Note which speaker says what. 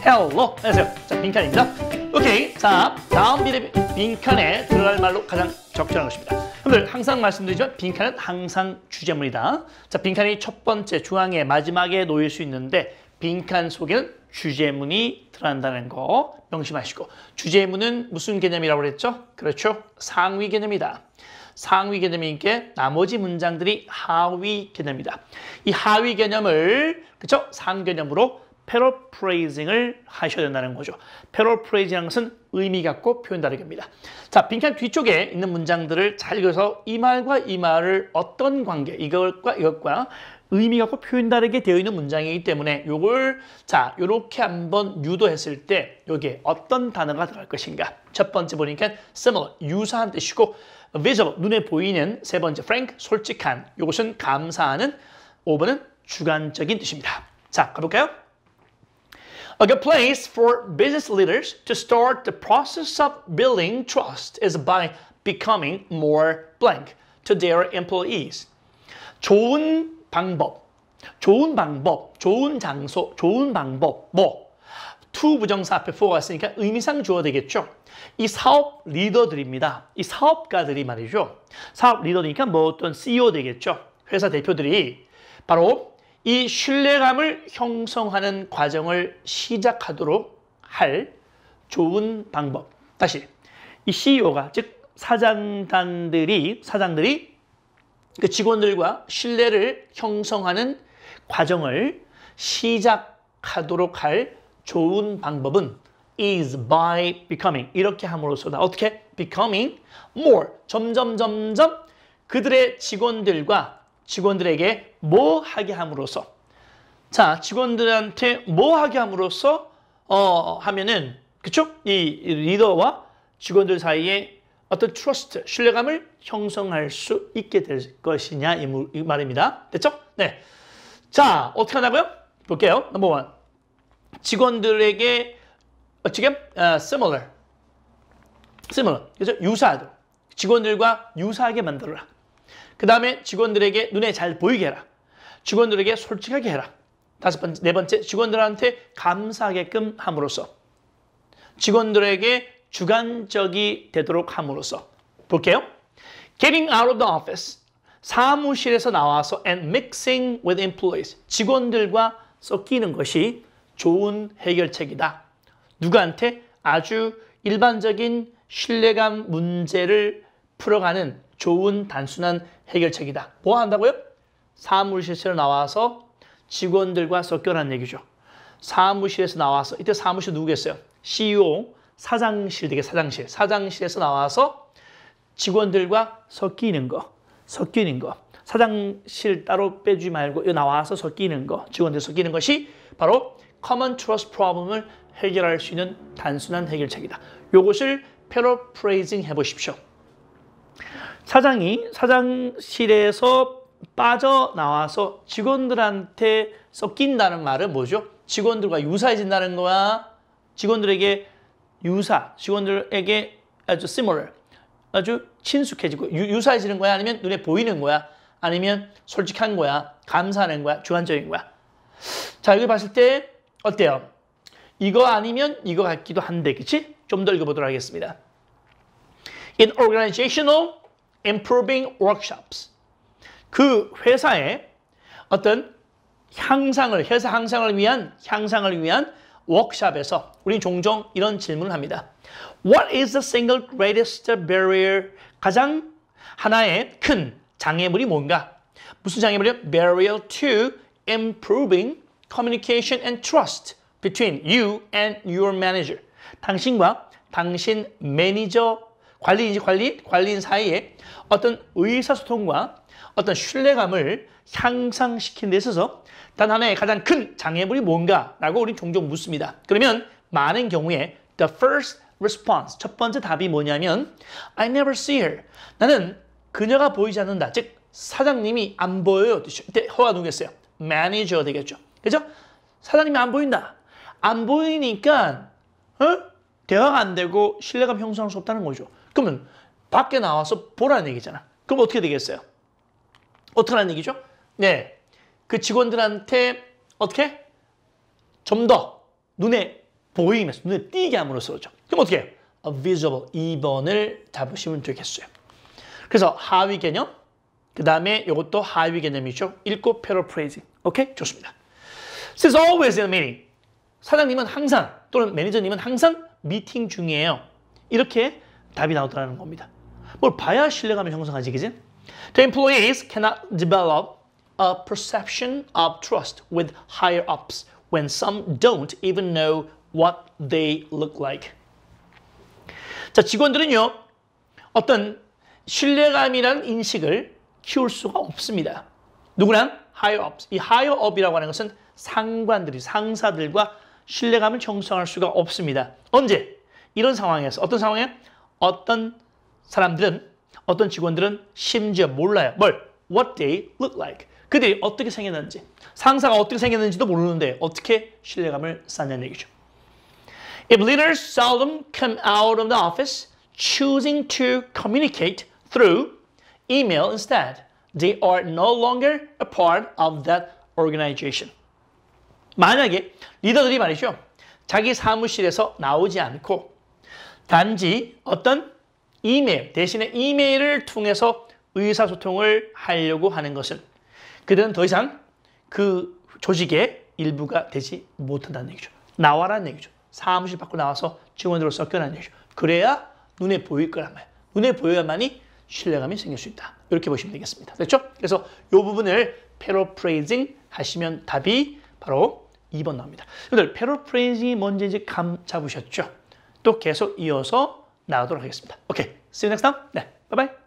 Speaker 1: 헬로 안녕하세요 자 빈칸입니다 오케이 자 다음 비례 빈칸에 들어갈 말로 가장 적절한 것입니다 여러분들 항상 말씀드리죠 빈칸은 항상 주제물이다자 빈칸이 첫 번째 중앙에 마지막에 놓일 수 있는데 빈칸 속에는 주제문이 들어간다는 거 명심하시고 주제문은 무슨 개념이라고 그랬죠? 그렇죠 상위 개념이다 상위 개념이니까 나머지 문장들이 하위 개념이다 이 하위 개념을 그렇죠? 상개념으로 패러프레이징을 하셔야 된다는 거죠. 패러프레이징이라는 것은 의미 같고 표현 다르게입니다. 자, 빈칸 뒤쪽에 있는 문장들을 잘 읽어서 이 말과 이 말을 어떤 관계, 이것과 이것과 의미 갖고 표현 다르게 되어 있는 문장이기 때문에 요걸 자, 요렇게 한번 유도했을 때 여기에 어떤 단어가 들어갈 것인가. 첫 번째 보니까 similar, 유사한 뜻이고 visible, 눈에 보이는 세 번째 frank, 솔직한, 요것은 감사하는 5번은 주관적인 뜻입니다. 자, 가볼까요? A good place for business leaders to start the process of building trust is by becoming more blank to their employees. 좋은 방법, 좋은 방법, 좋은 장소, 좋은 방법, 뭐? t 부정사 앞에 fo가 있으니까 의미상 주어 되겠죠. 이 사업 리더들입니다. 이 사업가들이 말이죠. 사업 리더니까 뭐 어떤 CEO 되겠죠. 회사 대표들이 바로 이 신뢰감을 형성하는 과정을 시작하도록 할 좋은 방법. 다시 이 CEO가 즉 사장단들이 사장들이 그 직원들과 신뢰를 형성하는 과정을 시작하도록 할 좋은 방법은 is by becoming 이렇게 함으로써다 어떻게 becoming more 점점 점점 그들의 직원들과 직원들에게 뭐 하게 함으로써 자 직원들한테 뭐 하게 함으로써 어 하면은 그쵸? 이 리더와 직원들 사이에 어떤 트러스트, 신뢰감을 형성할 수 있게 될 것이냐 이, 말입니다. 됐죠? 네. 자, 어떻게 하냐고요? 볼게요. 넘버 원. 직원들에게 어떻게 uh, 어, similar, similar, 그죠? 유사하도 록 직원들과 유사하게 만들어라. 그 다음에 직원들에게 눈에 잘 보이게 해라. 직원들에게 솔직하게 해라. 다섯 번째, 네 번째, 직원들한테 감사하게끔 함으로써 직원들에게 주관적이 되도록 함으로써 볼게요. Getting out of the office. 사무실에서 나와서 and mixing with employees. 직원들과 섞이는 것이 좋은 해결책이다. 누구한테? 아주 일반적인 신뢰감 문제를 풀어가는 좋은 단순한 해결책이다. 뭐 한다고요? 사무실에서 나와서 직원들과 섞여라는 얘기죠. 사무실에서 나와서 이때 사무실 누구겠어요? CEO, 사장실 되게 사장실. 사장실에서 나와서 직원들과 섞이는 거, 섞이는 거. 사장실 따로 빼주지 말고 나와서 섞이는 거, 직원들 섞이는 것이 바로 Common Trust Problem을 해결할 수 있는 단순한 해결책이다. 요것을 패러프레이징 해보십시오. 사장이 사장실에서 빠져나와서 직원들한테 섞인다는 말은 뭐죠? 직원들과 유사해진다는 거야. 직원들에게 유사, 직원들에게 아주 similar, 아주 친숙해지고 유, 사해지는 거야? 아니면 눈에 보이는 거야? 아니면 솔직한 거야? 감사하는 거야? 주관적인 거야? 자, 여기 봤을 때 어때요? 이거 아니면 이거 같기도 한데, 그치? 좀 더 읽어보도록 하겠습니다. In organizational improving workshops. 그 회사의 어떤 향상을, 회사 향상을 위한, 향상을 위한 워크샵에서 우리 종종 이런 질문을 합니다. What is the single greatest barrier? 가장 하나의 큰 장애물이 뭔가? 무슨 장애물이요? Barrier to improving communication and trust between you and your manager. 당신과 당신 매니저 관리인지 관리, 관리인 사이에 어떤 의사소통과 어떤 신뢰감을 향상시키는 데 있어서 단 하나의 가장 큰 장애물이 뭔가라고 우리 종종 묻습니다. 그러면 많은 경우에 the first response, 첫 번째 답이 뭐냐면 I never see her. 나는 그녀가 보이지 않는다. 즉 사장님이 안 보여요. 이때 허가 누겠어요. 매니저 되겠죠. 그죠? 사장님이 안 보인다. 안 보이니까 어? 대화가 안 되고 신뢰감 형성할 수 없다는 거죠. 그러면 밖에 나와서 보라는 얘기잖아. 그럼 어떻게 되겠어요? 어떻게 하는 얘기죠? 네. 그 직원들한테 어떻게? 좀 더 눈에 보이면서 눈에 띄게 함으로써죠. 그럼 어떻게 해요? visible 2번을 잡으시면 되겠어요. 그래서 하위 개념, 그 다음에 이것도 하위 개념이죠. 읽고 패러프레이징. 오케이? 좋습니다. This is always in a meeting. 사장님은 항상 또는 매니저님은 항상 미팅 중이에요. 이렇게 답이 나오더라는 겁니다. 뭘 봐야 신뢰감을 형성하지, 그지? The employees cannot develop a perception of trust with higher ups when some don't even know what they look like. 자, 직원들은요, 어떤 신뢰감이라는 인식을 키울 수가 없습니다. 누구나 higher ups. 이 higher up이라고 하는 것은 상관들이, 상사들과 신뢰감을 형성할 수가 없습니다. 언제? 이런 상황에서 어떤 상황에 어떤 사람들은 어떤 직원들은 심지어 몰라요. 뭘? What they look like. 그들이 어떻게 생겼는지 상사가 어떻게 생겼는지도 모르는데 어떻게 신뢰감을 쌓냐는 얘기죠. If leaders seldom come out of the office choosing to communicate through email instead, they are no longer a part of that organization. 만약에 리더들이 말이죠. 자기 사무실에서 나오지 않고 단지 어떤 이메일, 대신에 이메일을 통해서 의사소통을 하려고 하는 것은 그들은 더 이상 그 조직의 일부가 되지 못한다는 얘기죠. 나와라는 얘기죠. 사무실 밖으로 나와서 직원으로섞여라는 얘기죠. 그래야 눈에 보일 거란 말이에요. 눈에 보여야만이 신뢰감이 생길 수 있다. 이렇게 보시면 되겠습니다. 됐죠? 그래서 이 부분을 패러프레이징 하시면 답이 바로 2번 나옵니다. 여러분들 패러프레이징이 뭔지 이제 감 잡으셨죠? 또 계속 이어서 나가도록 하겠습니다. 오케이. See you next time. 네. 바이바이.